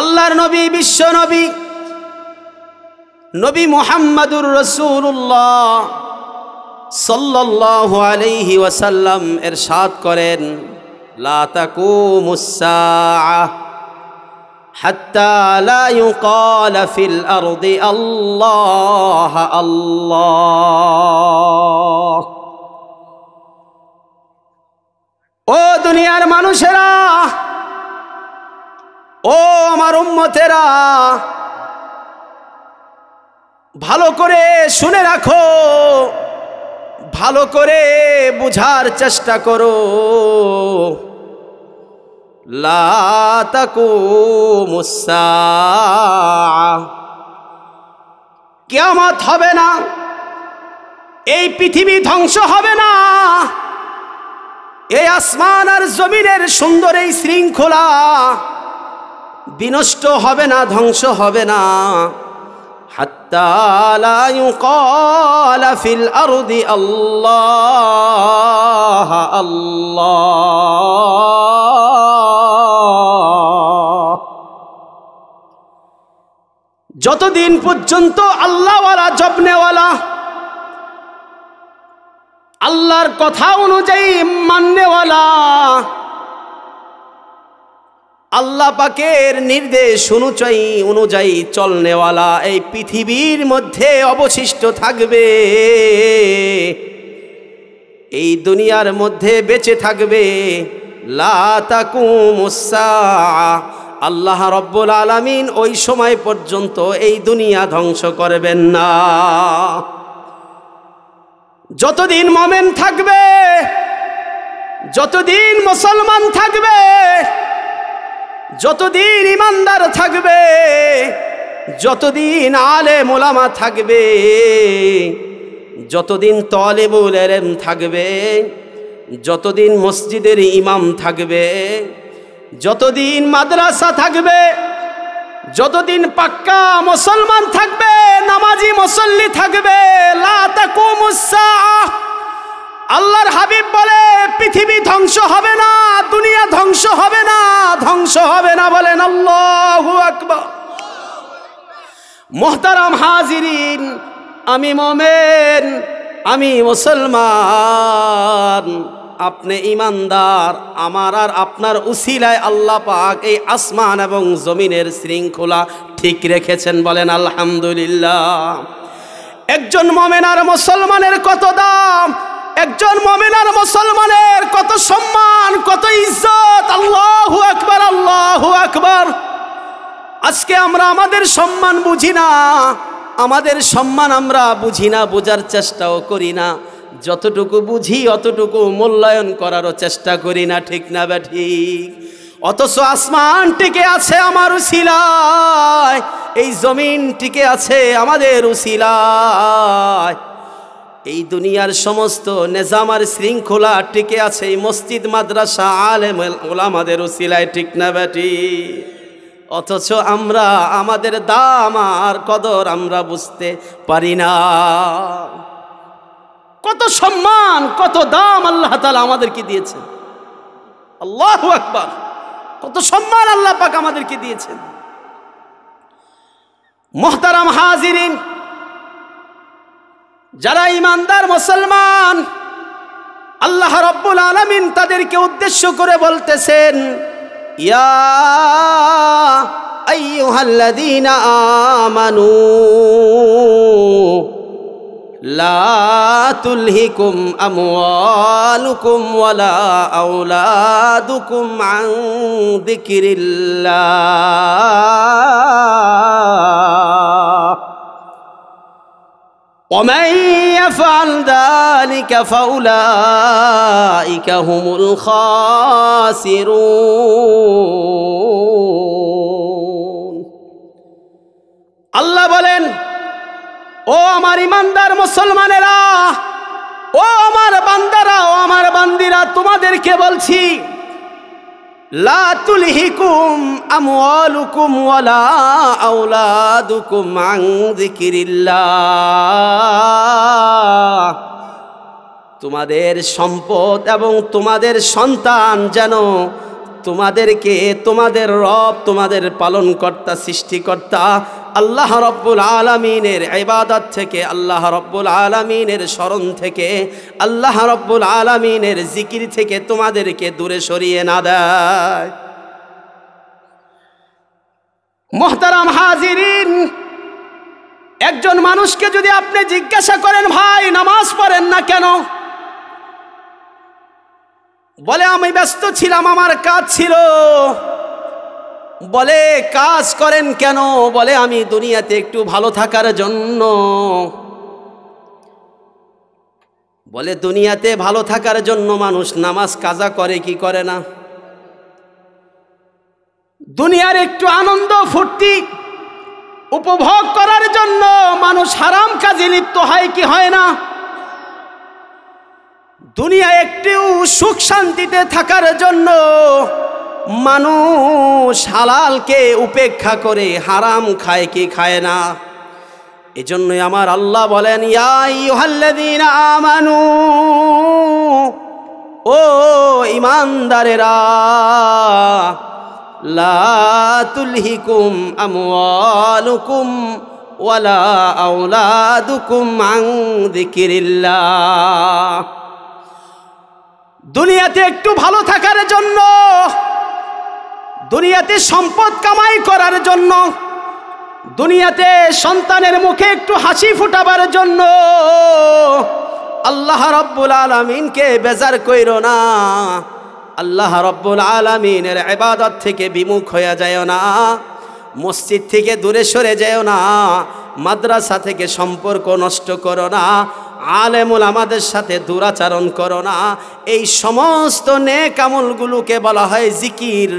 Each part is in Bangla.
আল্লাহর নবী বিশ্ব নবী নবী মোহাম্মদুর রসুল্লাহ সাল্লাহ আলহি ওয়াসাল্লাম এর সাদ করেন লাতাকু মুসা حتى لا يقال في الأرض الله ও দুনিয়ার মানুষেরা ও আমার উম্মতেরা ভালো করে শুনে রাখো ভালো করে বুঝার চেষ্টা করো কেয়ামত হবে না এই পৃথিবী ধ্বংস হবে না এই আসমান আর জমিনের সুন্দর এই শৃঙ্খলা বিনষ্ট হবে না ধ্বংস হবে না ফিল আরুদি আল্লাহ যতদিন পর্যন্ত আল্লাহওয়ালা জপনেওয়ালা আল্লাহর কথা অনুযায়ী মান্যওয়ালা আল্লাহ পাকের নির্দেশ অনুযায়ী অনুযায়ী চলনেওয়ালা এই পৃথিবীর মধ্যে অবশিষ্ট থাকবে এই দুনিয়ার মধ্যে বেঁচে থাকবে আল্লাহ রব্বুল আলামিন ওই সময় পর্যন্ত এই দুনিয়া ধ্বংস করবেন না যতদিন মমেন থাকবে যতদিন মুসলমান থাকবে যতদিন ইমানদার থাকবে যতদিন আলে মোলামা থাকবে যতদিন তলে এলেম থাকবে যতদিন মসজিদের ইমাম থাকবে যতদিন মাদ্রাসা থাকবে যতদিন পাক্কা মুসলমান থাকবে নামাজি মুসল্লি থাকবে লা তাকুমুস সাআহ আল্লাহর হাবিব বলে পৃথিবী ধ্বংস হবে না দুনিয়া ধ্বংস হবে না ধ্বংস হবে না বলেন আল্লাহু আকবার মোহতারাম হাজিরিন আমি মমেন আমি মুসলমান আপনি ইমানদার আমার আর আপনার উসিলায় আল্লাহ পাক এই আসমান এবং জমিনের শৃঙ্খলা ঠিক রেখেছেন বলেন আলহামদুলিল্লাহ একজন মমেনার মুসলমানের কত দাম একজন মমিনার মুসলমানের কত সম্মান কত ইজ্জত আল্লাহ আকবর আল্লাহ আকবর আজকে আমরা আমাদের সম্মান বুঝি না আমাদের সম্মান আমরা বুঝি না বোঝার চেষ্টাও করি না যতটুকু বুঝি অতটুকু মূল্যায়ন করারও চেষ্টা করি না ঠিক না বা ঠিক অথচ আসমান টিকে আছে আমার উশিলায় এই জমিন টিকে আছে আমাদের উশিলায় এই দুনিয়ার সমস্ত নেজামার শৃঙ্খলা টিকে আছে এই মসজিদ মাদ্রাসা আলেম ওলামাদের উসিলায় ঠিক না ব্যাটি অথচ আমরা আমাদের দাম আর কদর আমরা বুঝতে পারি না কত সম্মান কত দাম আল্লাহ তালা আমাদেরকে দিয়েছেন আল্লাহ আকবার কত সম্মান আল্লাহ পাক আমাদেরকে দিয়েছেন মোহতারাম হাজিরিন যারা ইমানদার মুসলমান আল্লাহ রব্বুল আলমিন তাদেরকে উদ্দেশ্য করে বলতেছেন আমানু লাতুলহিকুম আমওয়ালুকুম ওয়ালা আওলাদুকুম আন যিকিরিল্লাহ ومن يفعل ذلك فأولئك هم الخاسرون আল্লাহ বলেন ও আমার ইমানদার মুসলমানেরা ও আমার বান্দারা ও আমার বান্দিরা তোমাদেরকে বলছি লা তুলহিকুম আমওয়ালুকুম ওয়ালা আওলাদুকুম আন যিকিরিল্লাহ তোমাদের সম্পদ এবং তোমাদের সন্তান যেন তোমাদেরকে তোমাদের রব তোমাদের পালনকর্তা সৃষ্টিকর্তা আল্লাহ রব্বুল আলমিনের এবাদত থেকে আল্লাহ রব্বুল আলমিনের স্মরণ থেকে আল্লাহ রব্বুল আলমিনের জিকির থেকে তোমাদেরকে দূরে সরিয়ে না দেয় মোহতারাম হাজিরিন একজন মানুষকে যদি আপনি জিজ্ঞাসা করেন ভাই নামাজ পড়েন না কেন বলে আমি ব্যস্ত ছিলাম আমার কাজ ছিল বলে কাজ করেন কেন বলে আমি দুনিয়াতে একটু ভালো থাকার জন্য বলে দুনিয়াতে ভালো থাকার জন্য মানুষ নামাজ কাজা করে কি করে না দুনিয়ার একটু আনন্দ ফুর্তি উপভোগ করার জন্য মানুষ হারাম কাজে লিপ্ত হয় কি হয় না দুনিয়া একটু সুখ শান্তিতে থাকার জন্য মানুষ হালালকে উপেক্ষা করে হারাম খায় কি খায় না এজন্যই আমার আল্লাহ বলেন আমানু ও ইমানদারেরা লাতুলহিকুম আমওয়ালুকুম ওয়ালা দুকুম আন যিকিরিল্লাহ দুনিয়াতে একটু ভালো থাকার জন্য দুনিয়াতে সম্পদ কামাই করার জন্য দুনিয়াতে সন্তানের মুখে একটু হাসি ফুটাবার জন্য আল্লাহ রব্বুল আলমিনকে বেজার কইর না আল্লাহ রব্বুল আলমিনের এবাদত থেকে বিমুখ হয়ে যায় না মসজিদ থেকে দূরে সরে যায় না মাদ্রাসা থেকে সম্পর্ক নষ্ট করো না আলেমুল আমাদের সাথে দুরাচারণ করো না এই সমস্ত নেকামলগুলোকে বলা হয় জিকির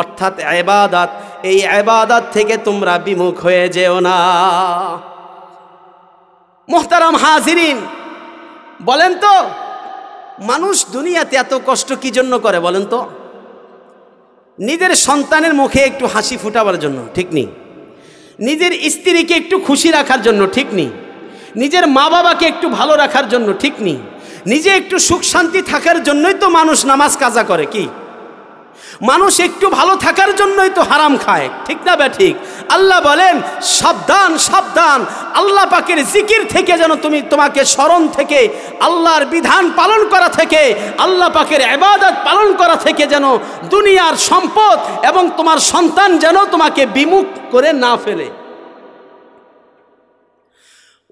অর্থাৎ এবাদাত এই এবাদাত থেকে তোমরা বিমুখ হয়ে যেও না মোহতারাম হাজিরিন বলেন তো মানুষ দুনিয়াতে এত কষ্ট কি জন্য করে বলেন তো নিজের সন্তানের মুখে একটু হাসি ফুটাবার জন্য ঠিক নেই নিজের স্ত্রীকে একটু খুশি রাখার জন্য ঠিক নেই নিজের মা বাবাকে একটু ভালো রাখার জন্য ঠিক নেই নিজে একটু সুখ শান্তি থাকার জন্যই তো মানুষ নামাজ কাজা করে কি মানুষ একটু ভালো থাকার জন্যই তো হারাম খায় ঠিক না বে ঠিক আল্লাহ বলেন সাবধান সাবধান আল্লাহ পাকের জিকির থেকে যেন তুমি তোমাকে স্মরণ থেকে আল্লাহর বিধান পালন করা থেকে আল্লাহ পাকের এবাদত পালন করা থেকে যেন দুনিয়ার সম্পদ এবং তোমার সন্তান যেন তোমাকে বিমুখ করে না ফেলে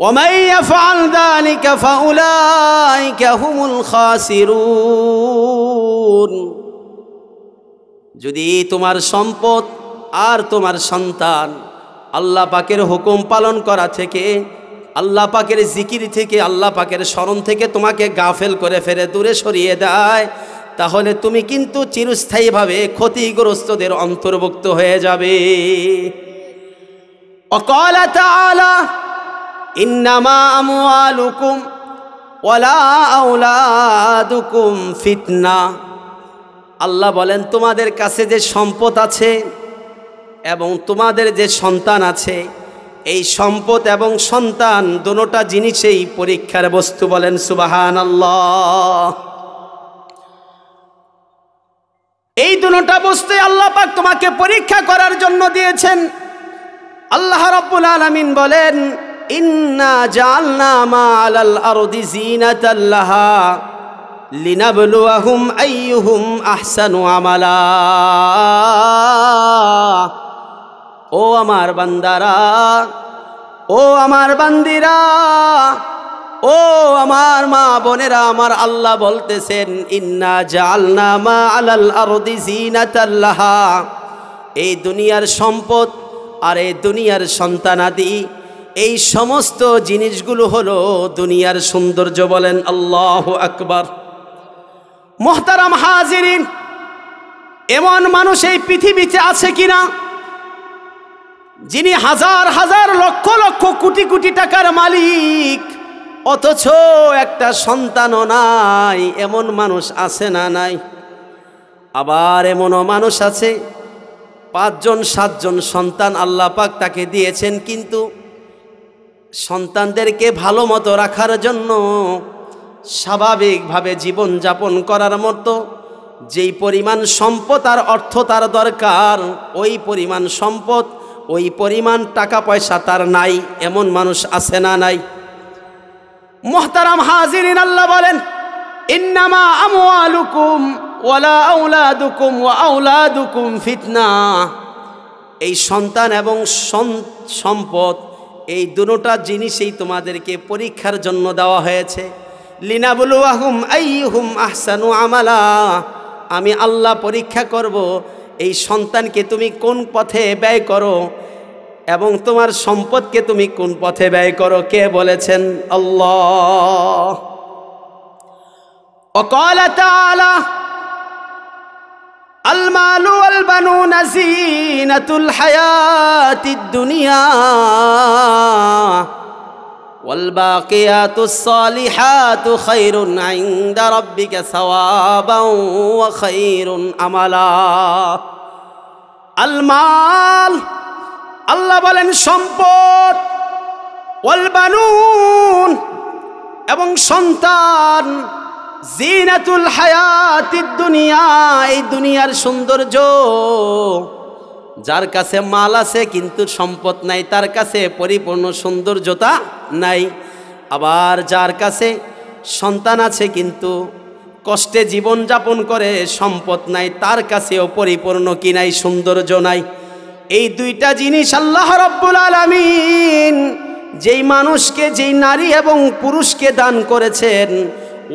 ومن يفعل ذلك فأولئك هم الخاسرون যদি তোমার সম্পদ আর তোমার সন্তান আল্লাহ পাকের হুকুম পালন করা থেকে আল্লাহ পাকের জিকির থেকে আল্লাহ পাকের স্মরণ থেকে তোমাকে গাফেল করে ফেরে দূরে সরিয়ে দেয় তাহলে তুমি কিন্তু চিরস্থায়ীভাবে ক্ষতিগ্রস্তদের অন্তর্ভুক্ত হয়ে যাবে অকলা তালা ইন্নামা ফিতনা আল্লাহ বলেন তোমাদের কাছে যে সম্পদ আছে এবং তোমাদের যে সন্তান আছে এই সম্পদ এবং সন্তান দুটা জিনিসেই পরীক্ষার বস্তু বলেন সুবাহান আল্লাহ এই দুটা বস্তু আল্লাহ পাক তোমাকে পরীক্ষা করার জন্য দিয়েছেন আল্লাহ রব্বুল আলমিন বলেন ইন্না জালনা মা আলাল আরদি জিনাতাল্লাহা লিনাবলুয়াহুম আইয়ুহুম আহসানু আমালা ও আমার বান্দারা ও আমার বান্দিরা ও আমার মা বোনেরা আমার আল্লাহ বলতেছেন ইন্না জালনা মা আলাল আরদি জিনাতাল্লাহা এই দুনিয়ার সম্পদ আর এই দুনিয়ার সন্তানাদি এই সমস্ত জিনিসগুলো হলো দুনিয়ার সৌন্দর্য বলেন আল্লাহ আকবার মোহতারাম হাজিরিন এমন মানুষ এই পৃথিবীতে আছে কিনা যিনি হাজার হাজার লক্ষ লক্ষ কোটি কোটি টাকার মালিক অথচ একটা সন্তানও নাই এমন মানুষ আছে না নাই আবার এমনও মানুষ আছে পাঁচজন সাতজন সন্তান আল্লাপাক তাকে দিয়েছেন কিন্তু সন্তানদেরকে ভালো মতো রাখার জন্য স্বাভাবিকভাবে জীবন যাপন করার মতো যেই পরিমাণ সম্পদ আর অর্থ তার দরকার ওই পরিমাণ সম্পদ ওই পরিমাণ টাকা পয়সা তার নাই এমন মানুষ আছে না নাই মোহতারাম হাজির আল্লাহ বলেন ইন্নামা আমওয়ালুকুম ওয়ালা আউলাদুকুম ওয়া দুকুম ফিতনা এই সন্তান এবং সম্পদ এই দুটা জিনিসই তোমাদেরকে পরীক্ষার জন্য দেওয়া হয়েছে লিনাবুল আহুম আইহুম আহসানু আমালা আমি আল্লাহ পরীক্ষা করব এই সন্তানকে তুমি কোন পথে ব্যয় করো এবং তোমার সম্পদকে তুমি কোন পথে ব্যয় করো কে বলেছেন আল্লাহ অকালা المال والبنون زينة الحياة الدنيا والباقيات الصالحات خير عند ربك ثوابا وخير املا المال الله بلن شمبوت والبنون বানুন এবং সন্তান জিনাতুল হায়াতির দুনিয়া এই দুনিয়ার সৌন্দর্য যার কাছে মাল আছে কিন্তু সম্পদ নাই তার কাছে পরিপূর্ণ সৌন্দর্যতা নাই আবার যার কাছে সন্তান আছে কিন্তু কষ্টে জীবন যাপন করে সম্পদ নাই তার কাছেও পরিপূর্ণ কি নাই সৌন্দর্য নাই এই দুইটা জিনিস আল্লাহ রব্বুল আলমিন যেই মানুষকে যেই নারী এবং পুরুষকে দান করেছেন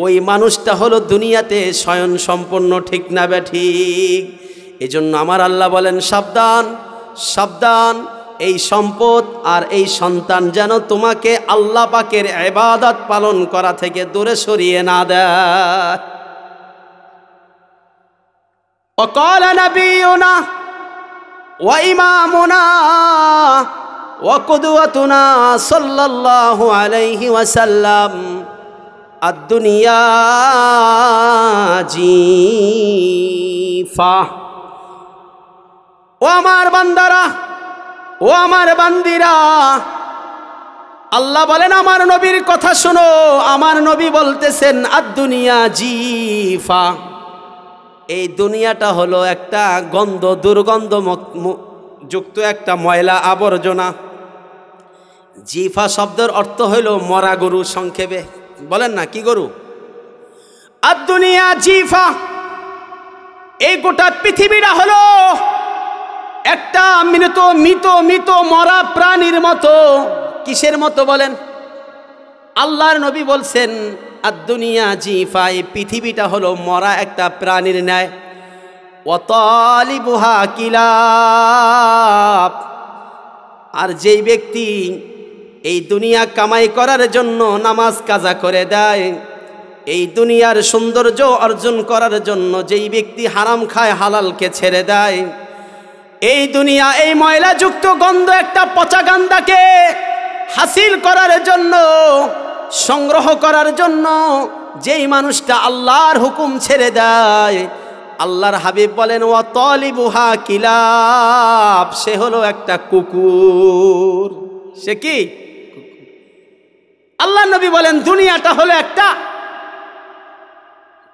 ওই মানুষটা হলো দুনিয়াতে স্বয়ং সম্পন্ন ঠিক না ব্যাঠিক এজন্য আমার আল্লাহ বলেন সাবধান সাবধান এই সম্পদ আর এই সন্তান যেন তোমাকে আল্লাহ পাকের এবাদত পালন করা থেকে দূরে সরিয়ে না দেয় وقال نبينا وإمامنا وقدوتنا صلى আদুনিয়া জিফা ও আমার বান্দারা ও আমার বান্দিরা আল্লাহ বলেন আমার নবীর কথা শোনো আমার নবী বলতেছেন আদুনিয়া জিফা এই দুনিয়াটা হলো একটা গন্ধ দুর্গন্ধ যুক্ত একটা ময়লা আবর্জনা জিফা শব্দের অর্থ হইল মরা গরু সংক্ষেপে বলেন না কি গরু আদুনিয়া জিফা এই গোটা পৃথিবীটা হলো একটা মৃত মৃত মৃত মরা প্রাণীর মতো কিসের মতো বলেন আল্লাহর নবী বলছেন আর দুনিয়া জিফা এই পৃথিবীটা হলো মরা একটা প্রাণীর ন্যায় অতলিবুহা কিলাপ আর যেই ব্যক্তি এই দুনিয়া কামাই করার জন্য নামাজ কাজা করে দেয় এই দুনিয়ার সৌন্দর্য অর্জন করার জন্য যেই ব্যক্তি হারাম খায় হালালকে ছেড়ে দেয় এই দুনিয়া এই ময়লাযুক্ত গন্ধ একটা পচা গান্দাকে হাসিল করার জন্য সংগ্রহ করার জন্য যেই মানুষটা আল্লাহর হুকুম ছেড়ে দেয় আল্লাহর হাবিব বলেন ও তলিবুহা কিলাপ সে হলো একটা কুকুর সে কি আল্লাহ নবী বলেন দুনিয়াটা হলো একটা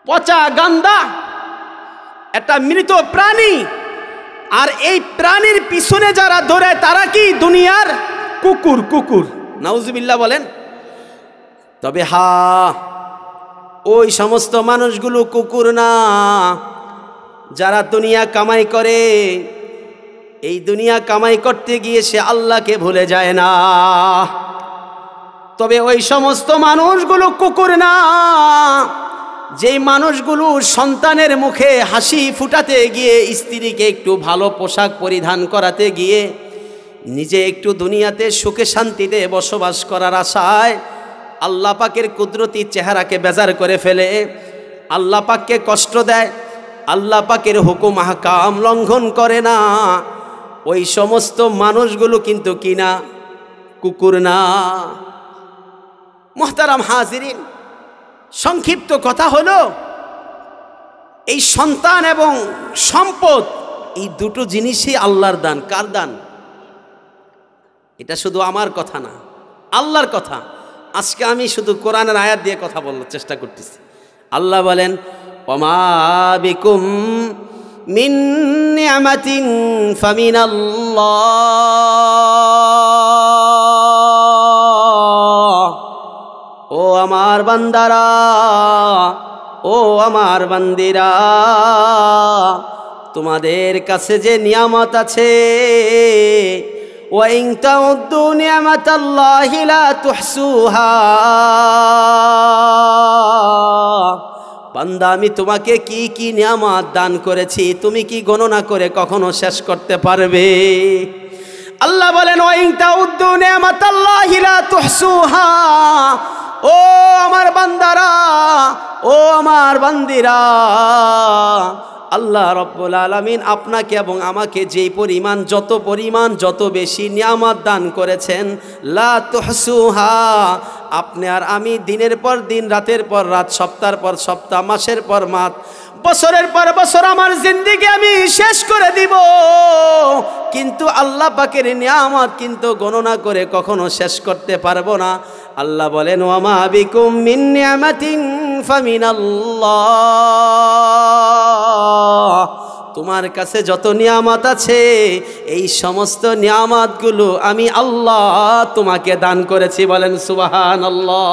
পচা গান্দা একটা মৃত প্রাণী আর এই প্রাণীর পিছনে যারা ধরে তারা কি দুনিয়ার কুকুর কুকুর নাউজুবিল্লা বলেন তবে হা ওই সমস্ত মানুষগুলো কুকুর না যারা দুনিয়া কামাই করে এই দুনিয়া কামাই করতে গিয়ে সে আল্লাহকে ভুলে যায় না তবে ওই সমস্ত মানুষগুলো কুকুর না যেই মানুষগুলো সন্তানের মুখে হাসি ফুটাতে গিয়ে স্ত্রীকে একটু ভালো পোশাক পরিধান করাতে গিয়ে নিজে একটু দুনিয়াতে সুখে শান্তিতে বসবাস করার আশায় আল্লাহ পাকের কুদরতি চেহারাকে বেজার করে ফেলে আল্লাহ পাককে কষ্ট দেয় আল্লাহ পাকের হুকুম হাকাম লঙ্ঘন করে না ওই সমস্ত মানুষগুলো কিন্তু কিনা কুকুর না মহতারাম হাজিরিন সংক্ষিপ্ত কথা হল এই সন্তান এবং সম্পদ এই দুটো জিনিসই আল্লাহর দান কার দান এটা শুধু আমার কথা না আল্লাহর কথা আজকে আমি শুধু কোরআনের আয়াত দিয়ে কথা বলার চেষ্টা করতেছি আল্লাহ বলেন অমাবিকুম আমাতিন ফামিন আল্লাহ আমার বান্দারা ও আমার বান্দিরা তোমাদের কাছে যে নিয়ামত আছে ওয়াইং তাউদ্দু নিয়ামত আল্লাহি লা তুহসুহা বান্দা আমি তোমাকে কি কি নিয়ামত দান করেছি তুমি কি গণনা করে কখনো শেষ করতে পারবে আল্লাহ বলেন ওয়াইং উদ্দু নিয়ামত আল্লাহি লা তুহসুহা ও আমার বান্দারা ও আমার বান্দিরা আল্লাহ রব্বুল আলমিন আপনাকে এবং আমাকে যেই পরিমাণ যত পরিমাণ যত বেশি নিয়ামত দান করেছেন লা তুহসুহা আপনি আর আমি দিনের পর দিন রাতের পর রাত সপ্তাহের পর সপ্তাহ মাসের পর মাস বছরের পর বছর আমার জিন্দিগি আমি শেষ করে দিব কিন্তু আল্লাহ পাকের নিয়ামত কিন্তু গণনা করে কখনো শেষ করতে পারবো না আল্লাহ বলেন ওয়ামা বিকুম মিন নিয়ামাতিন আল্লাহ তোমার কাছে যত নিয়ামত আছে এই সমস্ত নিয়ামতগুলো আমি আল্লাহ তোমাকে দান করেছি বলেন সুবাহান আল্লাহ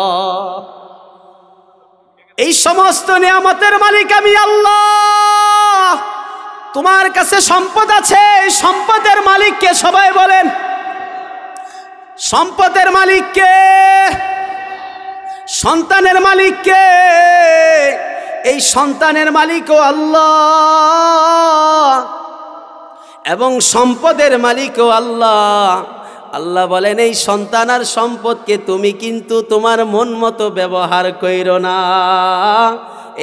এই সমস্ত নিয়ামতের মালিক আমি আল্লাহ তোমার কাছে সম্পদ আছে এই সম্পদের মালিককে সবাই বলেন সম্পদের মালিককে সন্তানের মালিককে এই সন্তানের মালিকও আল্লাহ এবং সম্পদের মালিকও আল্লাহ আল্লাহ বলেন এই সন্তান আর সম্পদকে তুমি কিন্তু তোমার মন মতো ব্যবহার কইর না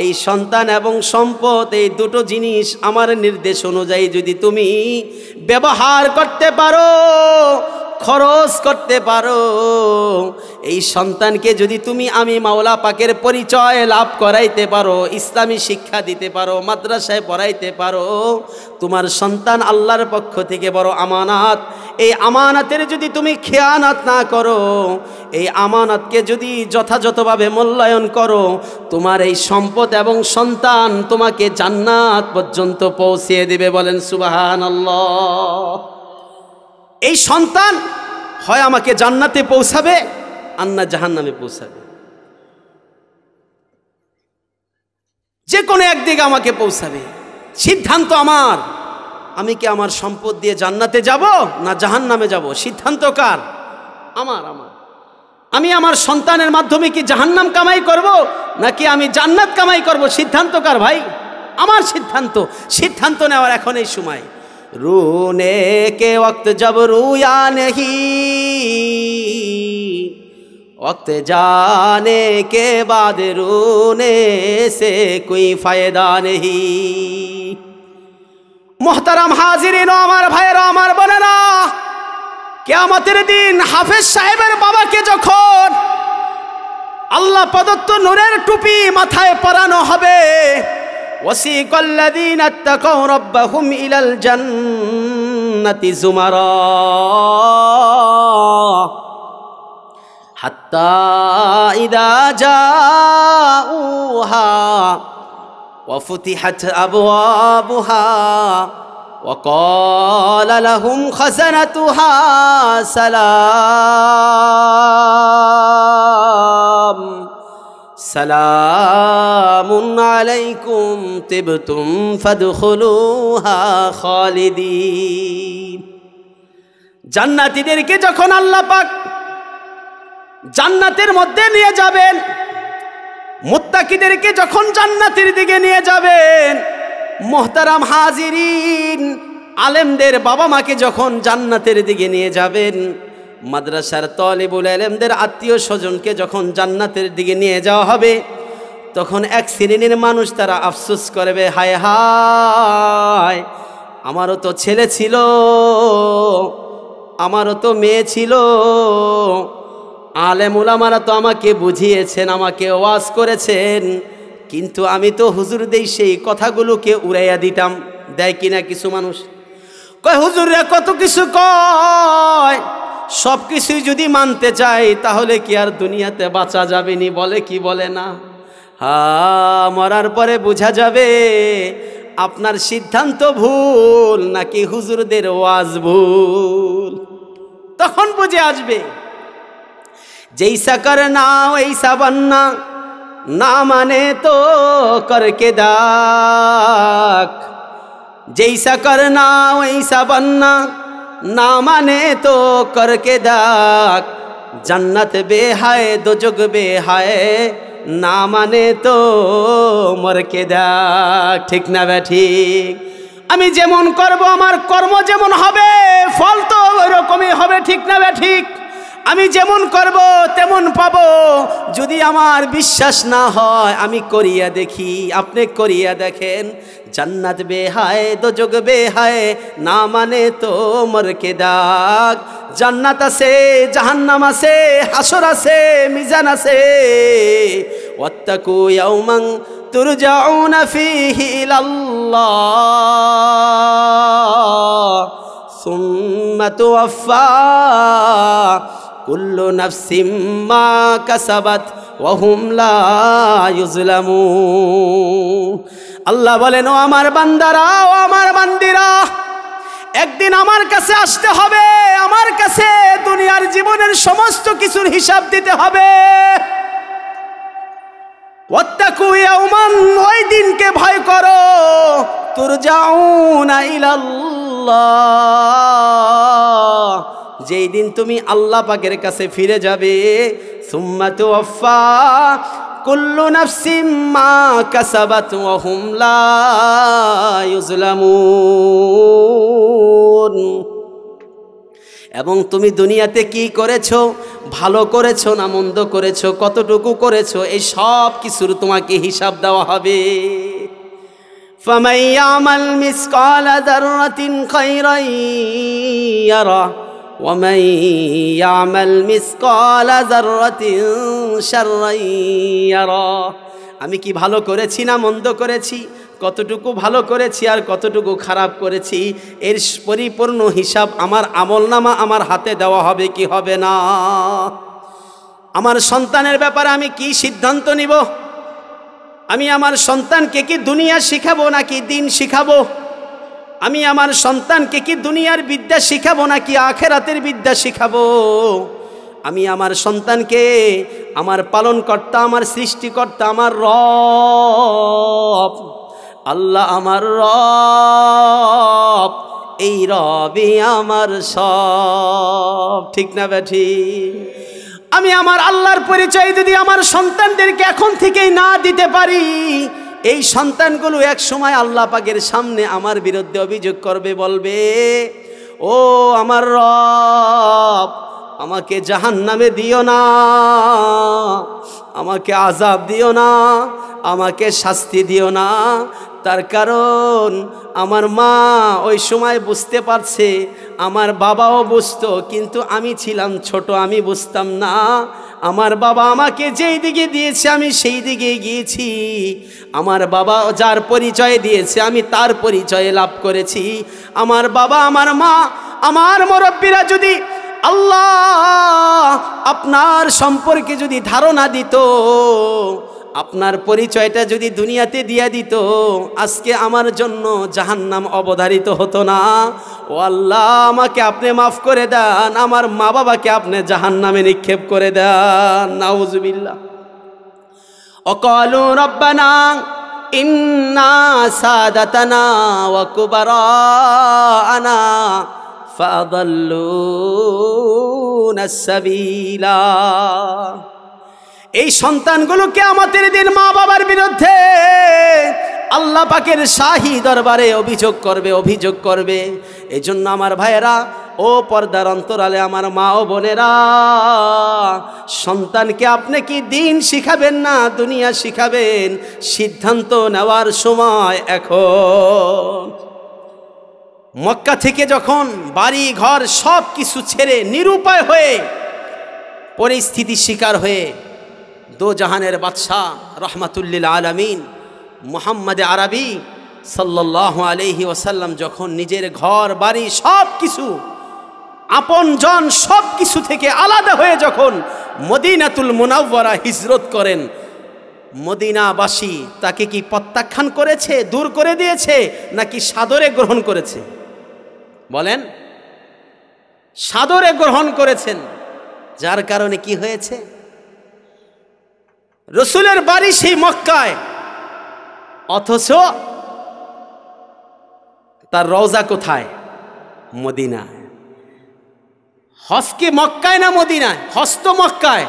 এই সন্তান এবং সম্পদ এই দুটো জিনিস আমার নির্দেশ অনুযায়ী যদি তুমি ব্যবহার করতে পারো খরচ করতে পারো এই সন্তানকে যদি তুমি আমি মাওলা পাকের পরিচয় লাভ করাইতে পারো ইসলামী শিক্ষা দিতে পারো মাদ্রাসায় পড়াইতে পারো তোমার সন্তান আল্লাহর পক্ষ থেকে বড় আমানাত এই আমানাতের যদি তুমি খেয়ানাত না করো এই আমানাতকে যদি যথাযথভাবে মূল্যায়ন করো তোমার এই সম্পদ এবং সন্তান তোমাকে জান্নাত পর্যন্ত পৌঁছিয়ে দেবে বলেন সুবাহান আল্লাহ এই সন্তান হয় আমাকে জান্নাতে পৌঁছাবে আন্না জাহান নামে পৌঁছাবে যে কোনো একদিকে আমাকে পৌঁছাবে সিদ্ধান্ত আমার আমি কি আমার সম্পদ দিয়ে জান্নাতে যাব না জাহান নামে যাব সিদ্ধান্ত কার আমার আমার আমি আমার সন্তানের মাধ্যমে কি জাহান্নাম কামাই করব নাকি আমি জান্নাত কামাই করব সিদ্ধান্ত কার ভাই আমার সিদ্ধান্ত সিদ্ধান্ত নেওয়ার এখন এই সময় رونے কে وقت জব রুয়া نہیں ওক্ত جانے কে بعد রুনে সে কুই ফায়দা نہیں محترم হাজিরিন আমার ভাইয়েরা আমার বলে বোনেরা কেয়ামতের দিন হাফেজ সাহেবের বাবাকে যখন আল্লাহ প্রদত্ত নূরের টুপি মাথায় পরানো হবে وسيق الذين اتقوا ربهم إلى الجنة زمرا حتى إذا جاءوها وفتحت أبوابها وقال لهم خزنتها سلام سلام সালামুন আলাইকুম তিবতুম ফাদখুলুহা খালিদিন জান্নাতীদেরকে যখন আল্লাহ পাক জান্নাতের মধ্যে নিয়ে যাবেন মোত্তাকিদেরকে যখন জান্নাতের দিকে নিয়ে যাবেন মোহতারাম হাজিরিন আলেমদের বাবা মাকে যখন জান্নাতের দিকে নিয়ে যাবেন মাদ্রাসার তলিবুল আলেমদের আত্মীয় স্বজনকে যখন জান্নাতের দিকে নিয়ে যাওয়া হবে তখন এক শ্রেণীর মানুষ তারা আফসোস করবে হায় হায় আমারও তো ছেলে ছিল আমারও তো মেয়ে ছিল আলেমুলামারা তো আমাকে বুঝিয়েছেন আমাকে ওয়াজ করেছেন কিন্তু আমি তো হুজুর দেই সেই কথাগুলোকে উড়াইয়া দিতাম দেয় কিনা কিছু মানুষ কয় হুজুররা কত কিছু কয় সব কিছুই যদি মানতে চাই তাহলে কি আর দুনিয়াতে বাঁচা যাবেনি বলে কি বলে না হা মরার পরে বোঝা যাবে আপনার সিদ্ধান্ত ভুল নাকি হুজুরদের ওয়াজ ভুল তখন বুঝে আসবে যেই কর না ওই সাবান না মানে তো করকে দাক যেই কর না ওইসা বন্যা না মানে তো করকে দাক মানে জান্নাত বেহায় দোজগ বেহায় না মানে তো মরকে দেখ ঠিক না বে ঠিক আমি যেমন করব আমার কর্ম যেমন হবে ফল তো ওই রকমই হবে ঠিক না বে ঠিক আমি যেমন করব তেমন পাব যদি আমার বিশ্বাস না হয় আমি করিয়া দেখি আপনি করিয়া দেখেন জান্নাত বেহায় দোজগ বেহায় না মানে তো মরকে দাগ জান্নাত আছে জাহান্নাম আছে হাসর আছে মিজান আছে ওয়াত্তাকু ইয়াউমান তুরজাউনা ফিহি ইলাল্লাহ ثم توفى কুল্লু নফসিম্মা কাসাবাত ওহুমলা ইউজলামু আল্লাহ বলেন ও আমার বান্দারা ও আমার বান্দিরা একদিন আমার কাছে আসতে হবে আমার কাছে দুনিয়ার জীবনের সমস্ত কিছুর হিসাব দিতে হবে ওই দিনকে ভয় করো তোর যাও না ইলাল্লাহ যেই দিন তুমি আল্লাহ পাকের কাছে ফিরে যাবে সুম্মা তো অফা কুল্লু নাফসিম্মা মা কাসাবাত ওয়াহুম লা ইউজলামুন এবং তুমি দুনিয়াতে কি করেছো ভালো করেছো না মন্দ করেছো কতটুকু করেছো এই সব কিছুর তোমাকে হিসাব দেওয়া হবে فمن يعمل مثقال ذرة خيرا يره ومن يعمل مثقال ذرة شرا يرى আমি কি ভালো করেছি না মন্দ করেছি কতটুকু ভালো করেছি আর কতটুকু খারাপ করেছি এর পরিপূর্ণ হিসাব আমার আমলনামা আমার হাতে দেওয়া হবে কি হবে না আমার সন্তানের ব্যাপারে আমি কি সিদ্ধান্ত নিব আমি আমার সন্তানকে কি দুনিয়া শিখাবো নাকি দিন শিখাবো আমি আমার সন্তানকে কি দুনিয়ার বিদ্যা শিখাবো নাকি আখেরাতের বিদ্যা শিখাবো আমি আমার সন্তানকে আমার পালনকর্তা আমার সৃষ্টিকর্তা আমার রব আল্লাহ আমার রব এই রবি আমার সব ঠিক না ব্যাঠি আমি আমার আল্লাহর পরিচয় যদি আমার সন্তানদেরকে এখন থেকেই না দিতে পারি এই সন্তানগুলো এক সময় আল্লাহ পাকের সামনে আমার বিরুদ্ধে অভিযোগ করবে বলবে ও আমার রব আমাকে জাহান নামে দিও না আমাকে আজাব দিও না আমাকে শাস্তি দিও না তার কারণ আমার মা ওই সময় বুঝতে পারছে আমার বাবাও বুঝতো কিন্তু আমি ছিলাম ছোট আমি বুঝতাম না আমার বাবা আমাকে যেই দিকে দিয়েছে আমি সেই দিকে গিয়েছি আমার বাবা যার পরিচয় দিয়েছে আমি তার পরিচয় লাভ করেছি আমার বাবা আমার মা আমার মুরব্বীরা যদি আল্লাহ আপনার সম্পর্কে যদি ধারণা দিত আপনার পরিচয়টা যদি দুনিয়াতে দিয়া দিত আজকে আমার জন্য জাহান্নাম অবধারিত হতো না ও আল্লাহ আমাকে আপনি মাফ করে দেন আমার মা বাবাকে আপনি জাহান্নামে নিক্ষেপ করে দেন নাউজুবিল্লা অকলু রব্বানা ইন্না সাদাতানা ওয়াকুবারানা ফাদাল্লুনা সাবিলা এই সন্তানগুলোকে আমাদের দিন মা বাবার বিরুদ্ধে আল্লাহ পাকের শাহি দরবারে অভিযোগ করবে অভিযোগ করবে এই জন্য আমার ভাইয়েরা ও পর্দার অন্তরালে আমার মা ও বোনেরা সন্তানকে আপনি কি দিন শিখাবেন না দুনিয়া শিখাবেন সিদ্ধান্ত নেওয়ার সময় এখন মক্কা থেকে যখন বাড়ি ঘর সব কিছু ছেড়ে নিরুপায় হয়ে পরিস্থিতি শিকার হয়ে দো জাহানের বাদশাহ রহমাতুল্লিল আলমিন মোহাম্মদ আরবি সাল্লাহ আলহি ওসাল্লাম যখন নিজের ঘর বাড়ি সব কিছু আপন জন সব কিছু থেকে আলাদা হয়ে যখন মদিনাতুল মুনাওয়ারা হিজরত করেন মদিনাবাসী তাকে কি প্রত্যাখ্যান করেছে দূর করে দিয়েছে নাকি সাদরে গ্রহণ করেছে বলেন সাদরে গ্রহণ করেছেন যার কারণে কি হয়েছে রসুলের বাড়ি সেই মক্কায় অথচ তার রওজা কোথায় মদিনায় হজকে মক্কায় না মদিনায় হস্ত মক্কায়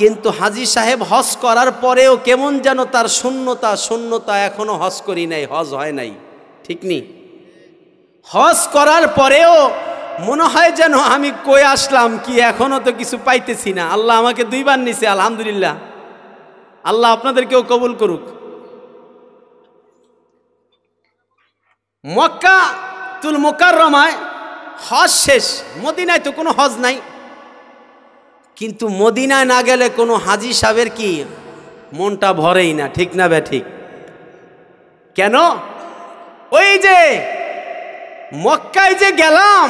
কিন্তু হাজি সাহেব হজ করার পরেও কেমন যেন তার শূন্যতা শূন্যতা এখনো হজ করি নাই হজ হয় নাই ঠিক নি হজ করার পরেও মনে হয় যেন আমি কই আসলাম কি এখনো তো কিছু পাইতেছি না আল্লাহ আমাকে দুইবার নিছে আলহামদুলিল্লাহ আল্লাহ আপনাদেরকেও কবুল করুক মক্কা তুল রমায় হজ শেষ মদিনায় তো কোনো হজ নাই কিন্তু মদিনায় না গেলে কোনো হাজি সাহেবের কি মনটা ভরেই না ঠিক না ঠিক কেন ওই যে মক্কায় যে গেলাম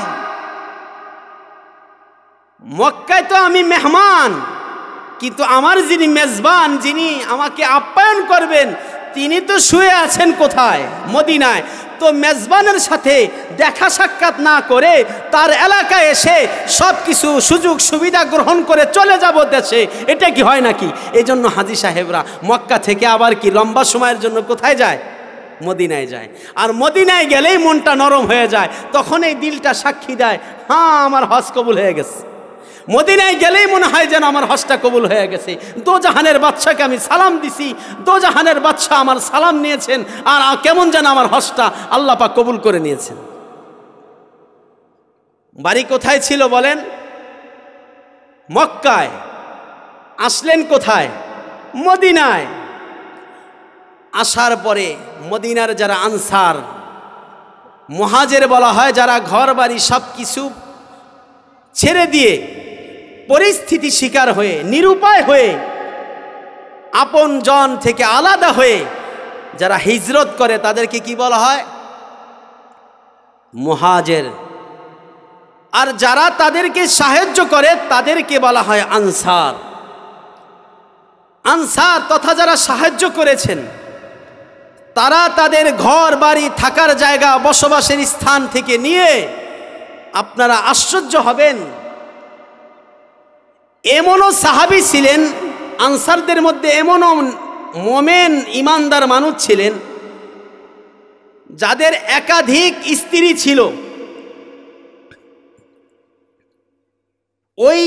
মক্কায় তো আমি মেহমান কিন্তু আমার যিনি মেজবান যিনি আমাকে আপ্যায়ন করবেন তিনি তো শুয়ে আছেন কোথায় মদিনায় তো মেজবানের সাথে দেখা সাক্ষাৎ না করে তার এলাকায় এসে সব কিছু সুযোগ সুবিধা গ্রহণ করে চলে যাব দেশে এটা কি হয় নাকি এই জন্য হাজি সাহেবরা মক্কা থেকে আবার কি লম্বা সময়ের জন্য কোথায় যায় মদিনায় যায় আর মদিনায় গেলেই মনটা নরম হয়ে যায় তখন এই দিলটা সাক্ষী দেয় হ্যাঁ আমার হজ কবুল হয়ে গেছে মদিনায় গেলেই মনে হয় যেন আমার হজটা কবুল হয়ে গেছে দো জাহানের বাচ্চাকে আমি সালাম দিছি দো জাহানের বাচ্চা আমার সালাম নিয়েছেন আর কেমন যেন আমার হজটা আল্লাপা কবুল করে নিয়েছেন বাড়ি কোথায় ছিল বলেন মক্কায় আসলেন কোথায় মদিনায় আসার পরে মদিনার যারা আনসার মহাজের বলা হয় যারা ঘর বাড়ি সব কিছু ছেড়ে দিয়ে পরিস্থিতি শিকার হয়ে নিরুপায় হয়ে আপন জন থেকে আলাদা হয়ে যারা হিজরত করে তাদেরকে কি বলা হয় মহাজের আর যারা তাদেরকে সাহায্য করে তাদেরকে বলা হয় আনসার আনসার তথা যারা সাহায্য করেছেন তারা তাদের ঘর বাড়ি থাকার জায়গা বসবাসের স্থান থেকে নিয়ে আপনারা আশ্চর্য হবেন এমনও সাহাবি ছিলেন আনসারদের মধ্যে এমনও মোমেন ইমানদার মানুষ ছিলেন যাদের একাধিক স্ত্রী ছিল ওই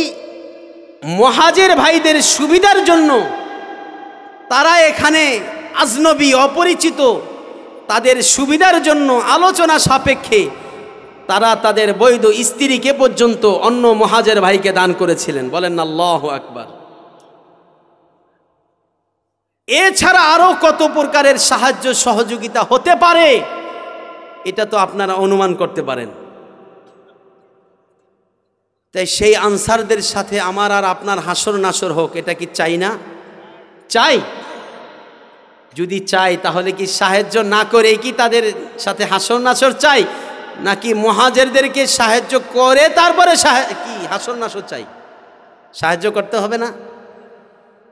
মহাজের ভাইদের সুবিধার জন্য তারা এখানে আজনবী অপরিচিত তাদের সুবিধার জন্য আলোচনা সাপেক্ষে তারা তাদের বৈধ স্ত্রীকে পর্যন্ত অন্য মহাজের ভাইকে দান করেছিলেন বলেন না আল্লাহ আকবার এছাড়া আরও কত প্রকারের সাহায্য সহযোগিতা হতে পারে এটা তো আপনারা অনুমান করতে পারেন তাই সেই আনসারদের সাথে আমার আর আপনার হাসর নাসর হোক এটা কি চাই না চাই যদি চাই তাহলে কি সাহায্য না করে কি তাদের সাথে হাসর নাসর চাই নাকি মহাজেরদেরকে সাহায্য করে তারপরে কি হাসর নাসর চাই সাহায্য করতে হবে না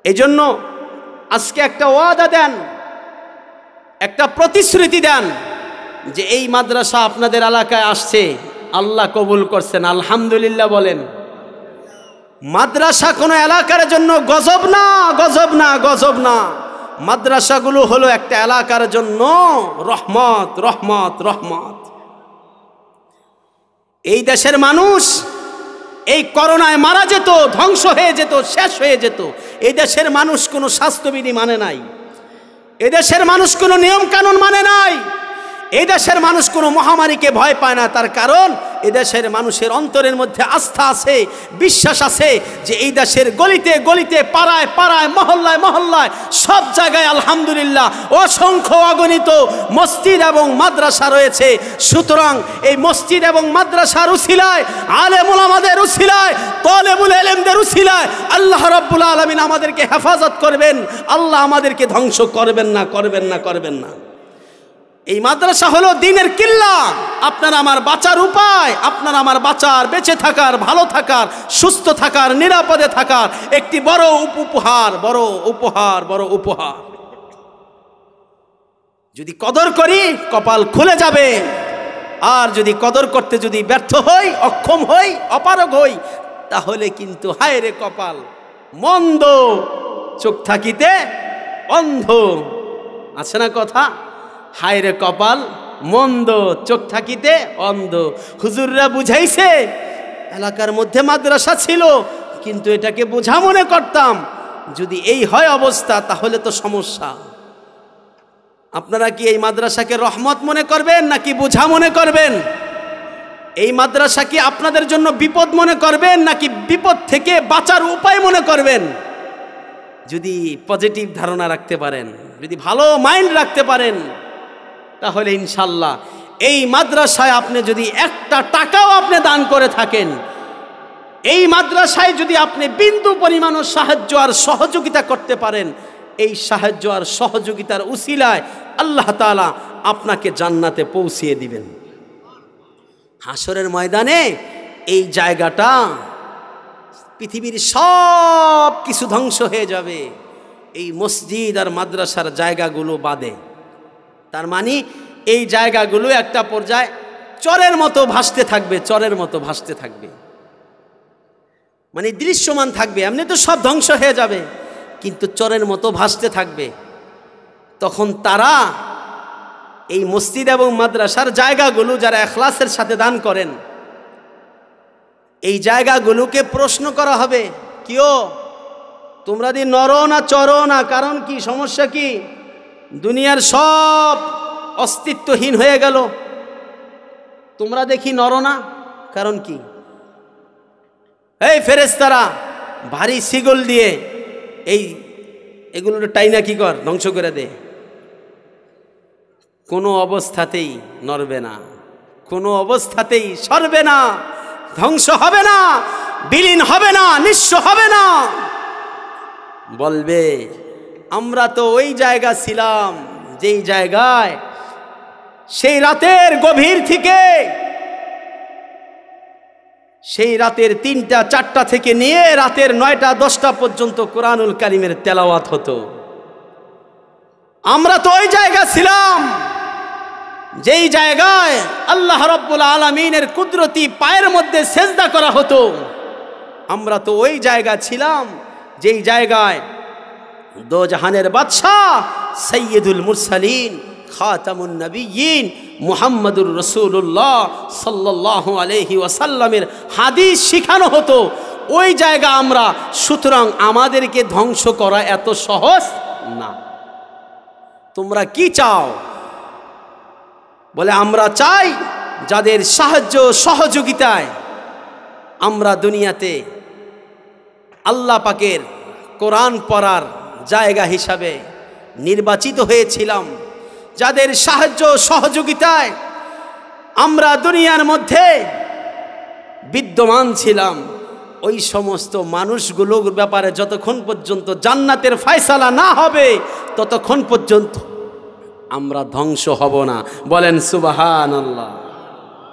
এই জন্য আজকে একটা ওয়াদা দেন একটা প্রতিশ্রুতি দেন যে এই মাদ্রাসা আপনাদের এলাকায় আসছে আল্লাহ কবুল করছেন আলহামদুলিল্লাহ বলেন মাদ্রাসা কোনো এলাকার জন্য গজব না গজব না গজব না মাদ্রাসাগুলো হলো একটা এলাকার জন্য রহমত রহমত রহমত এই দেশের মানুষ এই করোনায় মারা যেত ধ্বংস হয়ে যেত শেষ হয়ে যেত এই দেশের মানুষ কোনো স্বাস্থ্যবিধি মানে নাই এদেশের মানুষ কোনো নিয়মকানুন মানে নাই এই দেশের মানুষ কোনো মহামারীকে ভয় পায় না তার কারণ এদেশের মানুষের অন্তরের মধ্যে আস্থা আছে বিশ্বাস আছে যে এই দেশের গলিতে গলিতে পাড়ায় পাড়ায় মহল্লায় মহল্লায় সব জায়গায় আলহামদুলিল্লাহ অসংখ্য অগণিত মসজিদ এবং মাদ্রাসা রয়েছে সুতরাং এই মসজিদ এবং মাদ্রাসার উশিলায় আলেমুল আমাদের উসিলায় তলেমুল এলেমদের উশিলায় আল্লাহ রব্বুল আলমিন আমাদেরকে হেফাজত করবেন আল্লাহ আমাদেরকে ধ্বংস করবেন না করবেন না করবেন না এই মাদ্রাসা হলো দিনের কিল্লা আপনার আমার বাঁচার উপায় আপনার আমার বাঁচার বেঁচে থাকার ভালো থাকার সুস্থ থাকার নিরাপদে থাকার একটি বড় উপহার বড় উপহার বড় উপহার যদি কদর করি কপাল খুলে যাবে আর যদি কদর করতে যদি ব্যর্থ হই অক্ষম হই অপারগ হই তাহলে কিন্তু হায় রে কপাল মন্দ চোখ থাকিতে অন্ধ আছে না কথা হায়রে কপাল মন্দ চোখ থাকিতে অন্ধ হুজুররা বুঝাইছে এলাকার মধ্যে মাদ্রাসা ছিল কিন্তু এটাকে বোঝা মনে করতাম যদি এই হয় অবস্থা তাহলে তো সমস্যা আপনারা কি এই মাদ্রাসাকে রহমত মনে করবেন নাকি বোঝা মনে করবেন এই মাদ্রাসা কি আপনাদের জন্য বিপদ মনে করবেন নাকি বিপদ থেকে বাঁচার উপায় মনে করবেন যদি পজিটিভ ধারণা রাখতে পারেন যদি ভালো মাইন্ড রাখতে পারেন তাহলে ইনশাল্লাহ এই মাদ্রাসায় আপনি যদি একটা টাকাও আপনি দান করে থাকেন এই মাদ্রাসায় যদি আপনি বিন্দু পরিমাণও সাহায্য আর সহযোগিতা করতে পারেন এই সাহায্য আর সহযোগিতার উসিলায় আল্লাহ তালা আপনাকে জান্নাতে পৌঁছিয়ে দিবেন হাসরের ময়দানে এই জায়গাটা পৃথিবীর সব কিছু ধ্বংস হয়ে যাবে এই মসজিদ আর মাদ্রাসার জায়গাগুলো বাদে তার মানে এই জায়গাগুলো একটা পর্যায়ে চরের মতো ভাসতে থাকবে চরের মতো ভাসতে থাকবে মানে দৃশ্যমান থাকবে এমনি তো সব ধ্বংস হয়ে যাবে কিন্তু চরের মতো ভাসতে থাকবে তখন তারা এই মসজিদ এবং মাদ্রাসার জায়গাগুলো যারা এখলাসের সাথে দান করেন এই জায়গাগুলোকে প্রশ্ন করা হবে কিও তোমরা দি নর না চর না কারণ কি সমস্যা কি দুনিয়ার সব অস্তিত্বহীন হয়ে গেল তোমরা দেখি নর না কারণ কি এই ফেরেস্তারা ভারী শিগল দিয়ে এই এগুলো টাইনা কি কর ধ্বংস করে দে কোনো অবস্থাতেই নড়বে না কোনো অবস্থাতেই সরবে না ধ্বংস হবে না বিলীন হবে না নিঃস্ব হবে না বলবে আমরা তো ওই জায়গা ছিলাম যেই জায়গায় সেই রাতের গভীর থেকে সেই রাতের তিনটা চারটা থেকে নিয়ে রাতের নয়টা দশটা পর্যন্ত কোরআনুল কারিমের তেলাওয়াত হতো আমরা তো ওই জায়গা ছিলাম যেই জায়গায় আল্লাহ রব্বুল আলমিনের কুদরতি পায়ের মধ্যে সেজদা করা হতো আমরা তো ওই জায়গা ছিলাম যেই জায়গায় দো জাহানের বাদশাহ সৈয়দুল মুরসালিন খাতামুন্নবীন মুহাম্মদুর রসুল্লাহ সাল্লাহ আলহি ওয়াসাল্লামের হাদিস শিখানো হতো ওই জায়গা আমরা সুতরাং আমাদেরকে ধ্বংস করা এত সহজ না তোমরা কি চাও বলে আমরা চাই যাদের সাহায্য সহযোগিতায় আমরা দুনিয়াতে আল্লাহ পাকের কোরআন পড়ার জায়গা হিসাবে নির্বাচিত হয়েছিলাম যাদের সাহায্য সহযোগিতায় আমরা দুনিয়ার মধ্যে বিদ্যমান ছিলাম ওই সমস্ত মানুষগুলোর ব্যাপারে যতক্ষণ পর্যন্ত জান্নাতের ফয়সালা না হবে ততক্ষণ পর্যন্ত আমরা ধ্বংস হব না বলেন সুবাহান আল্লাহ